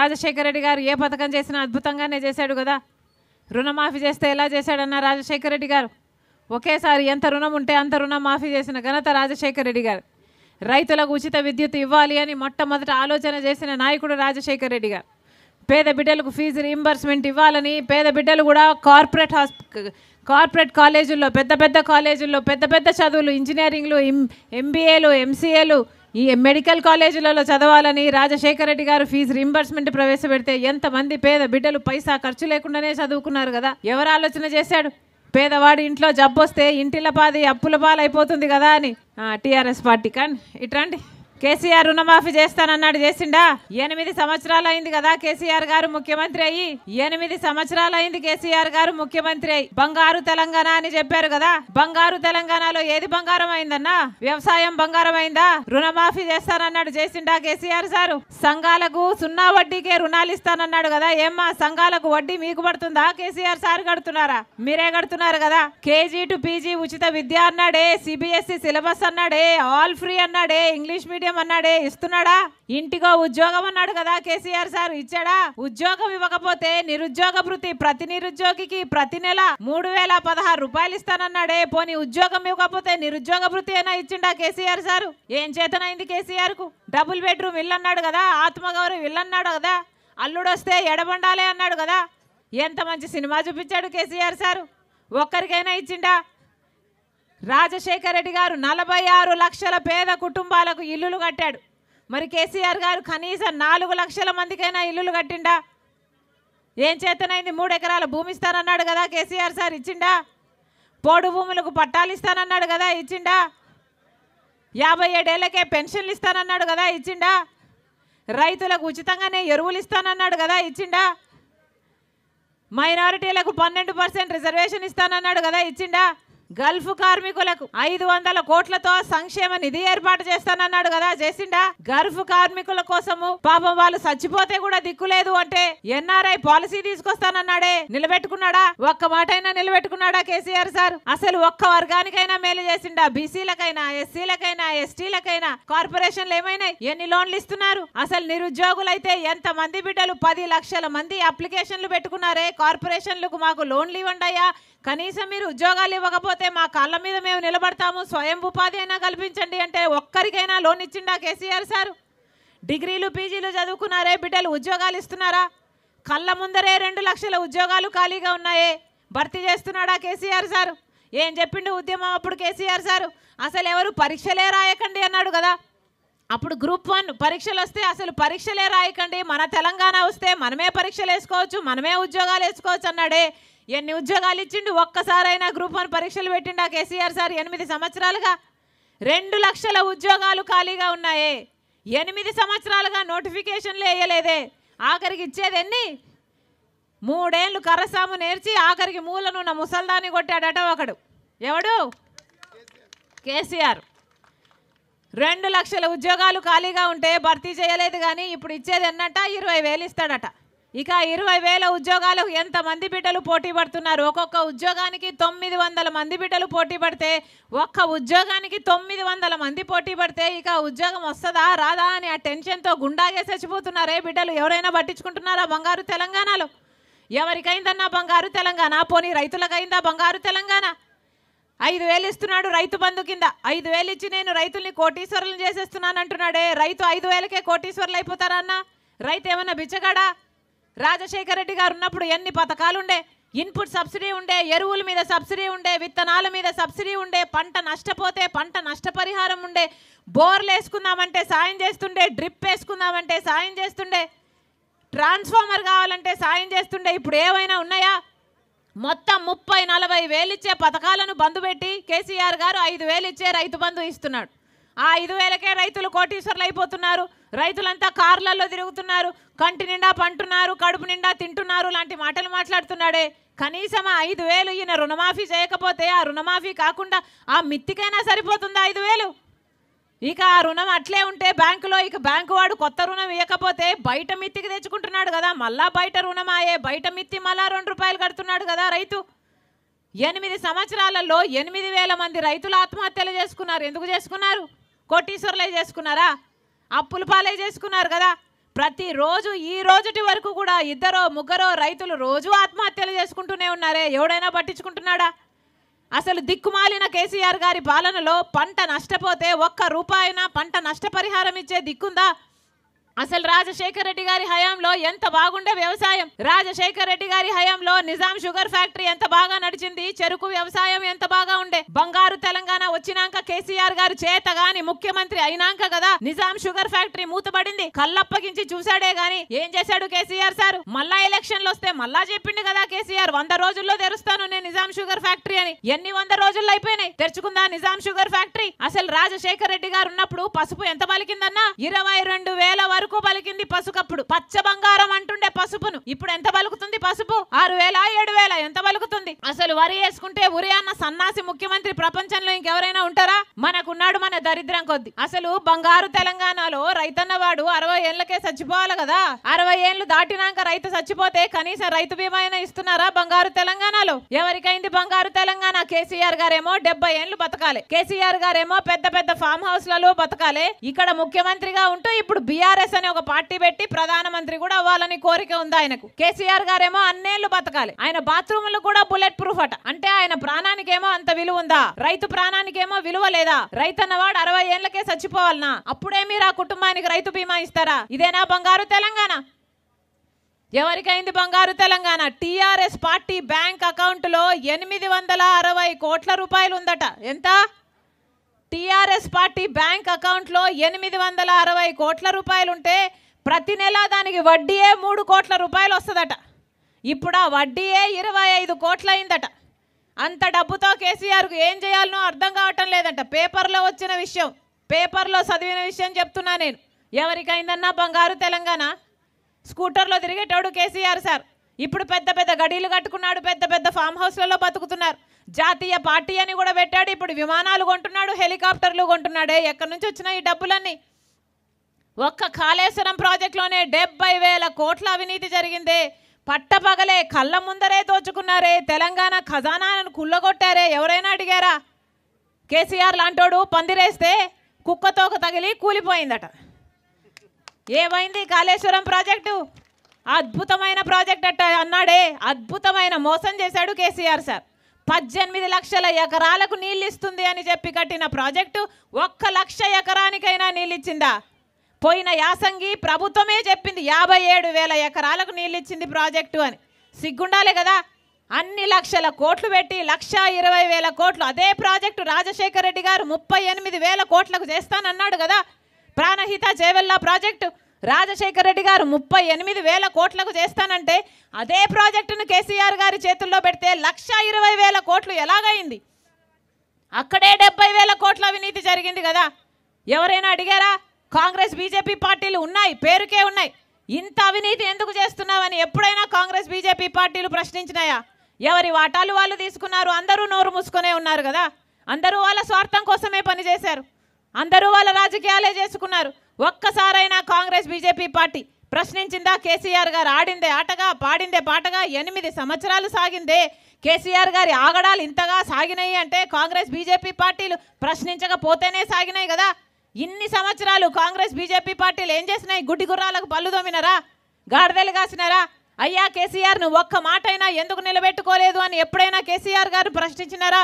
రాజశేఖర రెడ్డి గారు ఏ పథకం చేసినా అద్భుతంగానే చేశాడు కదా రుణమాఫీ చేస్తే ఎలా చేశాడన్న రాజశేఖర రెడ్డి గారు ఒకేసారి ఎంత రుణం ఉంటే అంత రుణం మాఫీ చేసిన ఘనత రాజశేఖర రెడ్డి గారు రైతులకు ఉచిత విద్యుత్ ఇవ్వాలి అని మొట్టమొదట ఆలోచన చేసిన నాయకుడు రాజశేఖర రెడ్డి గారు పేద బిడ్డలకు ఫీజు రీంబర్స్మెంట్ ఇవ్వాలని పేద బిడ్డలు కూడా కార్పొరేట్ హాస్ప కార్పొరేట్ కాలేజీల్లో పెద్ద పెద్ద కాలేజీల్లో పెద్ద పెద్ద చదువులు ఇంజనీరింగ్లు ఎంబీఏలు ఎంసీఏలు ఈ మెడికల్ కాలేజీలలో చదవాలని రాజశేఖర రెడ్డి గారు ఫీజు రింబర్స్మెంట్ ప్రవేశపెడితే ఎంతమంది పేద బిడ్డలు పైసా ఖర్చు లేకుండానే చదువుకున్నారు కదా ఎవరు ఆలోచన చేశాడు పేదవాడి ఇంట్లో జబ్బొస్తే ఇంటిల పాది అప్పుల పాలైపోతుంది కదా అని టీఆర్ఎస్ పార్టీ కానీ ఇట్రండి కేసీఆర్ రుణమాఫీ చేస్తానన్నాడు చేసిండా ఎనిమిది సంవత్సరాలు అయింది కదా కేసీఆర్ గారు ముఖ్యమంత్రి అయ్యి ఎనిమిది సంవత్సరాలు అయింది కేసీఆర్ గారు ముఖ్యమంత్రి అయ్యి బంగారు తెలంగాణ అని చెప్పారు కదా బంగారు తెలంగాణలో ఏది బంగారం అయిందన్నా వ్యవసాయం బంగారం అయిందా రుణమాఫీ చేస్తానన్నాడు చేసిండా కేసీఆర్ సారు సంఘాలకు సున్నా వడ్డీకే రుణాలు ఇస్తానన్నాడు కదా ఏమ్మా సంఘాలకు వడ్డీ మీకు పడుతుందా కేసీఆర్ సార్ కడుతున్నారా మీరే కడుతున్నారు కదా కేజీ టు పీజీ ఉచిత విద్య అన్నాడే సిబిఎస్ఈ సిలబస్ అన్నాడే ఆల్ ఫ్రీ అన్నాడే ఇంగ్లీష్ మీడియం సౌకర్యం అన్నాడే ఇస్తున్నాడా ఇంటికో ఉద్యోగం అన్నాడు కదా కేసీఆర్ సార్ ఇచ్చాడా ఉద్యోగం ఇవ్వకపోతే నిరుద్యోగ భృతి ప్రతి నిరుద్యోగికి ప్రతి నెల మూడు వేల పదహారు రూపాయలు ఇస్తానన్నాడే పోనీ ఉద్యోగం ఇవ్వకపోతే నిరుద్యోగ భృతి అయినా ఇచ్చిండా కేసీఆర్ సారు ఏం చేతనైంది కేసీఆర్ కు డబుల్ బెడ్రూమ్ ఇల్లు అన్నాడు కదా ఆత్మగౌరవం ఇల్లు అన్నాడు కదా అల్లుడొస్తే ఎడబండాలే అన్నాడు కదా ఎంత మంచి సినిమా చూపించాడు కేసీఆర్ సారు ఒక్కరికైనా ఇచ్చిండా రాజశేఖర రెడ్డి గారు నలభై ఆరు లక్షల పేద కుటుంబాలకు ఇల్లులు కట్టాడు మరి కేసీఆర్ గారు కనీసం నాలుగు లక్షల మందికైనా ఇల్లులు కట్టిండా ఏం చేతనైంది మూడు ఎకరాల భూమి ఇస్తానన్నాడు కదా కేసీఆర్ సార్ ఇచ్చిండా పోడు భూములకు పట్టాలు ఇస్తానన్నాడు కదా ఇచ్చిండా యాభై ఏడేళ్లకే పెన్షన్లు ఇస్తానన్నాడు కదా ఇచ్చిండా రైతులకు ఉచితంగానే ఎరువులు ఇస్తానన్నాడు కదా ఇచ్చిండా మైనారిటీలకు పన్నెండు పర్సెంట్ రిజర్వేషన్ ఇస్తానన్నాడు కదా ఇచ్చిండా గల్ఫ్ కార్మికులకు ఐదు వందల కోట్లతో సంక్షేమ నిధి ఏర్పాటు చేస్తానన్నాడు కదా చేసిండా గల్ఫ్ కార్మికుల కోసము పాపం వాళ్ళు చచ్చిపోతే కూడా దిక్కులేదు అంటే ఎన్ఆర్ఐ పాలసీ తీసుకొస్తానన్నాడే నిలబెట్టుకున్నాడా ఒక్క మాటైనా నిలబెట్టుకున్నాడా కేసీఆర్ సార్ అసలు ఒక్క వర్గానికైనా మేలు చేసిండా బీసీలకైనా ఎస్సీలకైనా ఎస్టీలకైనా కార్పొరేషన్లు ఏమైనా ఎన్ని లోన్లు ఇస్తున్నారు అసలు నిరుద్యోగులైతే ఎంత మంది బిడ్డలు పది లక్షల మంది అప్లికేషన్లు పెట్టుకున్నారే కార్పొరేషన్లకు మాకు లోన్లు ఇవ్వండి కనీసం మీరు ఉద్యోగాలు ఇవ్వకపోతే లేకపోతే మా కాళ్ళ మీద మేము నిలబడతాము స్వయం ఉపాధి అయినా కల్పించండి అంటే ఒక్కరికైనా లోన్ ఇచ్చిండా కేసీఆర్ సారు డిగ్రీలు పీజీలు చదువుకున్నారే బిడ్డలు ఉద్యోగాలు ఇస్తున్నారా కళ్ళ ముందరే రెండు లక్షల ఉద్యోగాలు ఖాళీగా ఉన్నాయే భర్తీ చేస్తున్నాడా కేసీఆర్ సారు ఏం చెప్పిండు ఉద్యమం అప్పుడు కేసీఆర్ సారు అసలు ఎవరు పరీక్షలే రాయకండి అన్నాడు కదా అప్పుడు గ్రూప్ వన్ పరీక్షలు వస్తే అసలు పరీక్షలే రాయకండి మన తెలంగాణ వస్తే మనమే పరీక్షలు వేసుకోవచ్చు మనమే ఉద్యోగాలు వేసుకోవచ్చు అన్నాడే ఎన్ని ఉద్యోగాలు ఇచ్చిండు ఒక్కసారైనా గ్రూప్ వన్ పరీక్షలు పెట్టిండు ఆ కేసీఆర్ సార్ ఎనిమిది సంవత్సరాలుగా రెండు లక్షల ఉద్యోగాలు ఖాళీగా ఉన్నాయే ఎనిమిది సంవత్సరాలుగా నోటిఫికేషన్లు వేయలేదే ఆఖరికి ఇచ్చేది ఎన్ని మూడేళ్ళు కర్రసాము నేర్చి ఆఖరికి ఉన్న ముసల్దాన్ని కొట్టాడట ఒకడు ఎవడు కేసీఆర్ రెండు లక్షల ఉద్యోగాలు ఖాళీగా ఉంటే భర్తీ చేయలేదు కానీ ఇప్పుడు ఇచ్చేది ఎన్నట ఇరవై వేలు ఇస్తాడట ఇక ఇరవై వేల ఉద్యోగాలకు ఎంత మంది బిడ్డలు పోటీ పడుతున్నారు ఒక్కొక్క ఉద్యోగానికి తొమ్మిది వందల మంది బిడ్డలు పోటీ పడితే ఒక్క ఉద్యోగానికి తొమ్మిది వందల మంది పోటీ పడితే ఇక ఉద్యోగం వస్తుందా రాదా అని ఆ టెన్షన్తో గుండాగే చచ్చిపోతున్నారే బిడ్డలు ఎవరైనా పట్టించుకుంటున్నారా బంగారు తెలంగాణలో ఎవరికైందన్నా బంగారు తెలంగాణ పోనీ రైతులకైందా బంగారు తెలంగాణ ఐదు వేలు ఇస్తున్నాడు రైతు బంధు కింద ఐదు వేలు ఇచ్చి నేను రైతుల్ని కోటీశ్వరులు చేసేస్తున్నాను అంటున్నాడే రైతు ఐదు వేలకే కోటీశ్వరులు అయిపోతారన్నా రైతు ఏమన్నా బిచ్చగాడా రాజశేఖర రెడ్డి గారు ఉన్నప్పుడు ఎన్ని పథకాలు ఉండే ఇన్పుట్ సబ్సిడీ ఉండే ఎరువుల మీద సబ్సిడీ ఉండే విత్తనాల మీద సబ్సిడీ ఉండే పంట నష్టపోతే పంట నష్టపరిహారం ఉండే బోర్లు వేసుకుందామంటే సాయం చేస్తుండే డ్రిప్ వేసుకుందామంటే సాయం చేస్తుండే ట్రాన్స్ఫార్మర్ కావాలంటే సాయం చేస్తుండే ఇప్పుడు ఏమైనా ఉన్నాయా మొత్తం ముప్పై నలభై వేలిచ్చే పథకాలను బంధు పెట్టి కేసీఆర్ గారు ఐదు వేలు ఇచ్చే రైతు బంధు ఇస్తున్నాడు ఆ ఐదు వేలకే రైతులు కోటీశ్వర్లు అయిపోతున్నారు రైతులంతా కార్లలో తిరుగుతున్నారు కంటి నిండా పంటున్నారు కడుపు నిండా తింటున్నారు లాంటి మాటలు మాట్లాడుతున్నాడే కనీసం ఐదు వేలు ఈయన రుణమాఫీ చేయకపోతే ఆ రుణమాఫీ కాకుండా ఆ మిత్తికైనా సరిపోతుందా ఐదు వేలు ఇక ఆ రుణం అట్లే ఉంటే బ్యాంకులో ఇక బ్యాంకు వాడు కొత్త రుణం ఇవ్వకపోతే బయట మిత్తికి తెచ్చుకుంటున్నాడు కదా మళ్ళా బయట రుణం ఆయే బయట మిత్తి మళ్ళా రెండు రూపాయలు కడుతున్నాడు కదా రైతు ఎనిమిది సంవత్సరాలలో ఎనిమిది వేల మంది రైతులు ఆత్మహత్యలు చేసుకున్నారు ఎందుకు చేసుకున్నారు కోటీశ్వర్లే చేసుకున్నారా అప్పులు పాలే చేసుకున్నారు కదా ప్రతిరోజు ఈ రోజుటి వరకు కూడా ఇద్దరో ముగ్గురో రైతులు రోజు ఆత్మహత్యలు చేసుకుంటూనే ఉన్నారే ఎవడైనా పట్టించుకుంటున్నాడా అసలు దిక్కుమాలిన కేసీఆర్ గారి పాలనలో పంట నష్టపోతే ఒక్క రూపాయినా పంట నష్టపరిహారం ఇచ్చే దిక్కుందా అసలు రాజశేఖర రెడ్డి గారి హయాంలో ఎంత బాగుండే వ్యవసాయం రాజశేఖర రెడ్డి గారి హయాంలో నిజాం షుగర్ ఫ్యాక్టరీ ఎంత బాగా నడిచింది చెరుకు వ్యవసాయం ఎంత బాగా ఉండే బంగారు తెలంగాణ వచ్చినాక కేసీఆర్ గారు చేత గాని ముఖ్యమంత్రి అయినాక కదా నిజాం షుగర్ ఫ్యాక్టరీ మూతబడింది కళ్ళప్పగించి చూశాడే గాని ఏం చేశాడు కేసీఆర్ సార్ మళ్ళా ఎలక్షన్లు వస్తే మళ్ళా చెప్పిండు కదా కేసీఆర్ వంద రోజుల్లో తెరుస్తాను నేను నిజాం షుగర్ ఫ్యాక్టరీ అని ఎన్ని వంద రోజుల్లో అయిపోయినాయి తెరుచుకుందా నిజాం షుగర్ ఫ్యాక్టరీ అసలు రాజశేఖర్ రెడ్డి గారు ఉన్నప్పుడు పసుపు ఎంత పలికిందన్నా ఇరవై రెండు వేల వేల వరకు పలికింది పసుకప్పుడు పచ్చ బంగారం అంటుండే పసుపును ఇప్పుడు ఎంత పలుకుతుంది పసుపు ఆరు వేల ఏడు వేల ఎంత పలుకుతుంది అసలు వరి వేసుకుంటే ఉరి అన్న సన్నాసి ముఖ్యమంత్రి ప్రపంచంలో ఇంకెవరైనా ఉంటారా మనకున్నాడు మన దరిద్రం కొద్ది అసలు బంగారు తెలంగాణలో రైతన్న వాడు అరవై ఏళ్ళకే చచ్చిపోవాలి కదా అరవై ఏళ్ళు దాటినాక రైతు చచ్చిపోతే కనీసం రైతు బీమా అయినా ఇస్తున్నారా బంగారు తెలంగాణలో ఎవరికైంది బంగారు తెలంగాణ కేసీఆర్ గారేమో డెబ్బై ఏళ్ళు బతకాలి కేసీఆర్ గారేమో పెద్ద పెద్ద ఫామ్ హౌస్ లలో బతకాలి ఇక్కడ ముఖ్యమంత్రిగా ఉంటూ ఇప్పుడు టీఆర్ఎస్ అనే ఒక పార్టీ పెట్టి ప్రధానమంత్రి కూడా అవ్వాలని కోరిక ఉంది ఆయనకు కేసీఆర్ గారేమో అన్నేళ్లు బతకాలి ఆయన బాత్రూములు కూడా బుల్లెట్ ప్రూఫ్ అట అంటే ఆయన ప్రాణానికేమో అంత విలువ ఉందా రైతు ప్రాణానికేమో విలువ లేదా అన్నవాడు అరవై ఏళ్లకే చచ్చిపోవాలనా అప్పుడే మీరు ఆ కుటుంబానికి రైతు బీమా ఇస్తారా ఇదేనా బంగారు తెలంగాణ ఎవరికైంది బంగారు తెలంగాణ టీఆర్ఎస్ పార్టీ బ్యాంక్ లో ఎనిమిది వందల అరవై కోట్ల రూపాయలు ఉందట ఎంత టీఆర్ఎస్ పార్టీ బ్యాంక్ అకౌంట్లో ఎనిమిది వందల అరవై కోట్ల రూపాయలు ఉంటే ప్రతి నెల దానికి వడ్డీయే మూడు కోట్ల రూపాయలు వస్తుందట ఇప్పుడు ఆ వడ్డీయే ఇరవై ఐదు కోట్లయిందట అంత డబ్బుతో కేసీఆర్కు ఏం చేయాలనో అర్థం కావటం లేదంట పేపర్లో వచ్చిన విషయం పేపర్లో చదివిన విషయం చెప్తున్నా నేను ఎవరికైందన్నా బంగారు తెలంగాణ స్కూటర్లో తిరిగేటోడు కేసీఆర్ సార్ ఇప్పుడు పెద్ద పెద్ద గడీలు కట్టుకున్నాడు పెద్ద పెద్ద ఫామ్ హౌస్లలో బతుకుతున్నారు జాతీయ పార్టీ అని కూడా పెట్టాడు ఇప్పుడు విమానాలు కొంటున్నాడు హెలికాప్టర్లు కొంటున్నాడే ఎక్కడి నుంచి వచ్చినాయి ఈ డబ్బులన్నీ ఒక్క కాళేశ్వరం ప్రాజెక్టులోనే డెబ్బై వేల కోట్ల అవినీతి జరిగిందే పట్టపగలే కళ్ళ ముందరే దోచుకున్నారే తెలంగాణ ఖజానాను కుల్లగొట్టారే ఎవరైనా అడిగారా కేసీఆర్ లాంటోడు పందిరేస్తే కుక్కతోక తగిలి కూలిపోయిందట ఏమైంది కాళేశ్వరం ప్రాజెక్టు అద్భుతమైన ప్రాజెక్ట్ అట్ట అన్నాడే అద్భుతమైన మోసం చేశాడు కేసీఆర్ సార్ పద్దెనిమిది లక్షల ఎకరాలకు నీళ్ళు ఇస్తుంది అని చెప్పి కట్టిన ప్రాజెక్టు ఒక్క లక్ష ఎకరానికైనా నీళ్ళు ఇచ్చిందా పోయిన యాసంగి ప్రభుత్వమే చెప్పింది యాభై ఏడు వేల ఎకరాలకు నీళ్ళు ఇచ్చింది ప్రాజెక్టు అని సిగ్గుండాలి కదా అన్ని లక్షల కోట్లు పెట్టి లక్ష ఇరవై వేల కోట్లు అదే ప్రాజెక్టు రాజశేఖర రెడ్డి గారు ముప్పై ఎనిమిది వేల కోట్లకు చేస్తానన్నాడు కదా ప్రాణహిత చేవెల్లా ప్రాజెక్టు రాజశేఖర రెడ్డి గారు ముప్పై ఎనిమిది వేల కోట్లకు చేస్తానంటే అదే ప్రాజెక్టును కేసీఆర్ గారి చేతుల్లో పెడితే లక్ష ఇరవై వేల కోట్లు ఎలాగైంది అక్కడే డెబ్బై వేల కోట్ల అవినీతి జరిగింది కదా ఎవరైనా అడిగారా కాంగ్రెస్ బీజేపీ పార్టీలు ఉన్నాయి పేరుకే ఉన్నాయి ఇంత అవినీతి ఎందుకు చేస్తున్నావని ఎప్పుడైనా కాంగ్రెస్ బీజేపీ పార్టీలు ప్రశ్నించినాయా ఎవరి వాటాలు వాళ్ళు తీసుకున్నారు అందరూ నోరు మూసుకునే ఉన్నారు కదా అందరూ వాళ్ళ స్వార్థం కోసమే పనిచేశారు అందరూ వాళ్ళ రాజకీయాలే చేసుకున్నారు ఒక్కసారైనా కాంగ్రెస్ బీజేపీ పార్టీ ప్రశ్నించిందా కేసీఆర్ గారు ఆడిందే ఆటగా పాడిందే పాటగా ఎనిమిది సంవత్సరాలు సాగిందే కేసీఆర్ గారి ఆగడాలు ఇంతగా సాగినాయి అంటే కాంగ్రెస్ బీజేపీ పార్టీలు ప్రశ్నించకపోతేనే సాగినాయి కదా ఇన్ని సంవత్సరాలు కాంగ్రెస్ బీజేపీ పార్టీలు ఏం చేసినాయి గుడ్డి గుర్రాలకు పళ్ళు దొమ్మినరా గాడిదలు కాసినారా అయ్యా కేసీఆర్ను ఒక్క మాటైనా ఎందుకు నిలబెట్టుకోలేదు అని ఎప్పుడైనా కేసీఆర్ గారు ప్రశ్నించినారా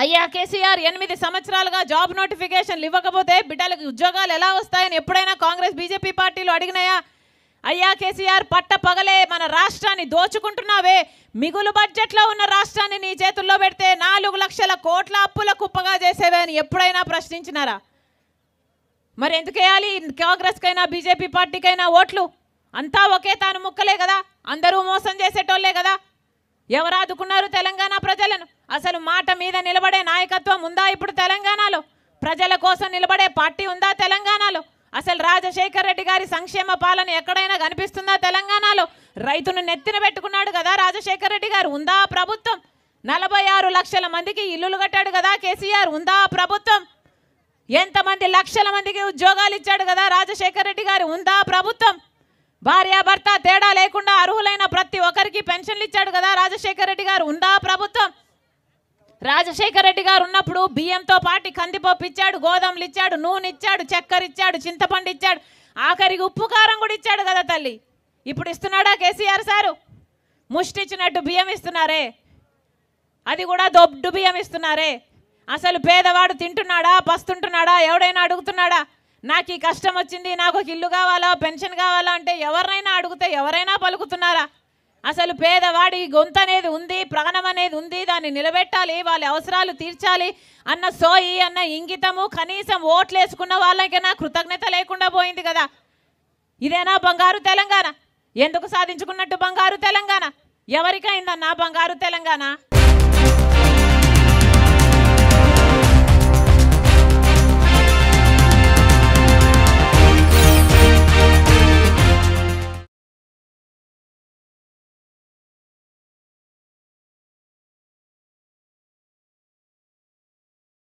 అయ్యా కేసీఆర్ ఎనిమిది సంవత్సరాలుగా జాబ్ నోటిఫికేషన్లు ఇవ్వకపోతే బిడ్డలకు ఉద్యోగాలు ఎలా వస్తాయని ఎప్పుడైనా కాంగ్రెస్ బీజేపీ పార్టీలు అడిగినాయా అయ్యా కేసీఆర్ పట్ట పగలే మన రాష్ట్రాన్ని దోచుకుంటున్నావే మిగులు బడ్జెట్లో ఉన్న రాష్ట్రాన్ని నీ చేతుల్లో పెడితే నాలుగు లక్షల కోట్ల అప్పుల కుప్పగా చేసేవే అని ఎప్పుడైనా ప్రశ్నించినారా మరి ఎందుకేయాలి కాంగ్రెస్కైనా బీజేపీ పార్టీకైనా ఓట్లు అంతా ఒకే తాను ముక్కలే కదా అందరూ మోసం చేసేటోళ్లే కదా ఎవరు ఆదుకున్నారు తెలంగాణ ప్రజలను అసలు మాట మీద నిలబడే నాయకత్వం ఉందా ఇప్పుడు తెలంగాణలో ప్రజల కోసం నిలబడే పార్టీ ఉందా తెలంగాణలో అసలు రాజశేఖర్ రెడ్డి గారి సంక్షేమ పాలన ఎక్కడైనా కనిపిస్తుందా తెలంగాణలో రైతును నెత్తిన పెట్టుకున్నాడు కదా రాజశేఖర్ రెడ్డి గారు ఉందా ప్రభుత్వం నలభై ఆరు లక్షల మందికి ఇల్లులు కట్టాడు కదా కేసీఆర్ ఉందా ప్రభుత్వం ఎంతమంది లక్షల మందికి ఉద్యోగాలు ఇచ్చాడు కదా రాజశేఖర్ రెడ్డి గారు ఉందా ప్రభుత్వం భార్యాభర్త తేడా లేకుండా అర్హులైన ప్రతి ఒక్కరికి పెన్షన్లు ఇచ్చాడు కదా రాజశేఖర రెడ్డి గారు ఉందా ప్రభుత్వం రాజశేఖర రెడ్డి గారు ఉన్నప్పుడు బియ్యంతో పాటు కందిపప్పు ఇచ్చాడు గోధుమలు ఇచ్చాడు నూనె ఇచ్చాడు చక్కెర ఇచ్చాడు చింతపండు ఇచ్చాడు ఆఖరికి ఉప్పు కారం కూడా ఇచ్చాడు కదా తల్లి ఇప్పుడు ఇస్తున్నాడా కేసీఆర్ సారు ముష్టిచ్చినట్టు బియ్యం ఇస్తున్నారే అది కూడా దొడ్డు బియ్యం ఇస్తున్నారే అసలు పేదవాడు తింటున్నాడా పస్తుంటున్నాడా ఎవడైనా అడుగుతున్నాడా నాకు ఈ కష్టం వచ్చింది నాకు ఒక ఇల్లు కావాలా పెన్షన్ కావాలా అంటే ఎవరినైనా అడిగితే ఎవరైనా పలుకుతున్నారా అసలు పేదవాడి గొంత అనేది ఉంది ప్రాణం అనేది ఉంది దాన్ని నిలబెట్టాలి వాళ్ళ అవసరాలు తీర్చాలి అన్న సోయి అన్న ఇంగితము కనీసం ఓట్లేసుకున్న వాళ్ళకైనా కృతజ్ఞత లేకుండా పోయింది కదా ఇదేనా బంగారు తెలంగాణ ఎందుకు సాధించుకున్నట్టు బంగారు తెలంగాణ ఎవరికైందన్నా బంగారు తెలంగాణ